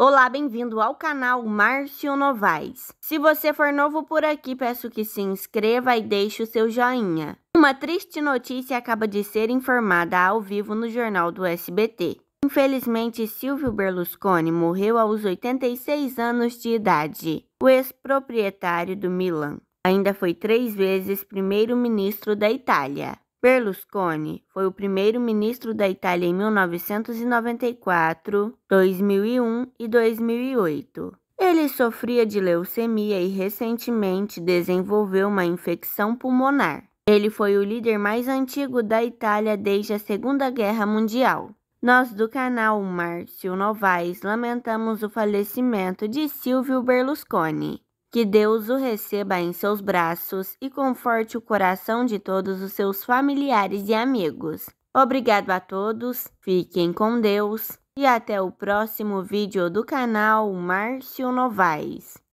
Olá, bem-vindo ao canal Márcio Novaes. Se você for novo por aqui, peço que se inscreva e deixe o seu joinha. Uma triste notícia acaba de ser informada ao vivo no jornal do SBT. Infelizmente, Silvio Berlusconi morreu aos 86 anos de idade, o ex-proprietário do Milan. Ainda foi três vezes primeiro-ministro da Itália. Berlusconi foi o primeiro-ministro da Itália em 1994, 2001 e 2008. Ele sofria de leucemia e recentemente desenvolveu uma infecção pulmonar. Ele foi o líder mais antigo da Itália desde a Segunda Guerra Mundial. Nós do canal Márcio Novaes lamentamos o falecimento de Silvio Berlusconi. Que Deus o receba em seus braços e conforte o coração de todos os seus familiares e amigos. Obrigado a todos, fiquem com Deus e até o próximo vídeo do canal Márcio Novaes.